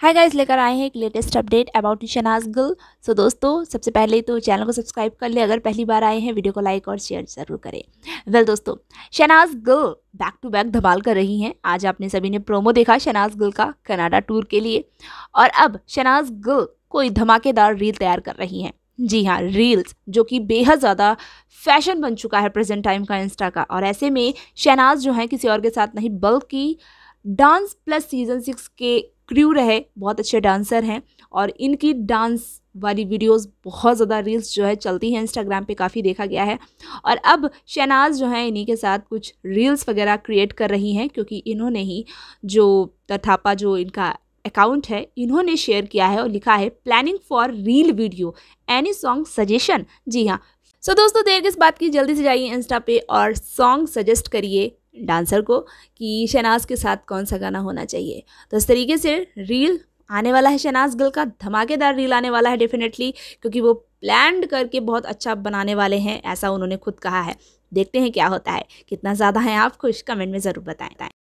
hi guys लेकर आए हैं एक latest update about Shehnaaz Gill so दोस्तों सबसे पहले तो चैनल को सब्सक्राइब कर ले अगर पहली बार आए हैं वीडियो को लाइक और शेयर ज़रूर करें वेल well, दोस्तों Shehnaaz Gill back to back धमाल कर रही हैं आज आपने सभी ने प्रोमो देखा शनाज गर्ल का कनाडा टूर के लिए और अब शनाज गर्ल कोई धमाकेदार रील तैयार कर रही हैं जी हाँ रील्स जो कि बेहद ज़्यादा फैशन बन चुका है प्रेजेंट टाइम का इंस्टा का और ऐसे में शहनाज जो हैं किसी और के साथ नहीं बल्कि डांस प्लस सीजन सिक्स के क्रू रहे बहुत अच्छे डांसर हैं और इनकी डांस वाली वीडियोस बहुत ज़्यादा रील्स जो है चलती हैं इंस्टाग्राम पे काफ़ी देखा गया है और अब शहनाज जो है इन्हीं के साथ कुछ रील्स वगैरह क्रिएट कर रही हैं क्योंकि इन्होंने ही जो तथापा जो इनका अकाउंट है इन्होंने शेयर किया है और लिखा है planning for reel video any song suggestion जी हाँ सो so, दोस्तों देर किस बात की जल्दी से जाइए इंस्टा पे और सॉन्ग सजेस्ट करिए डांसर को कि शहनाज के साथ कौन सा गाना होना चाहिए तो इस तरीके से रील आने वाला है शहनाज गिल का धमाकेदार रील आने वाला है डेफिनेटली क्योंकि वो प्लान करके बहुत अच्छा बनाने वाले हैं ऐसा उन्होंने खुद कहा है देखते हैं क्या होता है कितना ज़्यादा है आप खुश कमेंट में ज़रूर बताएं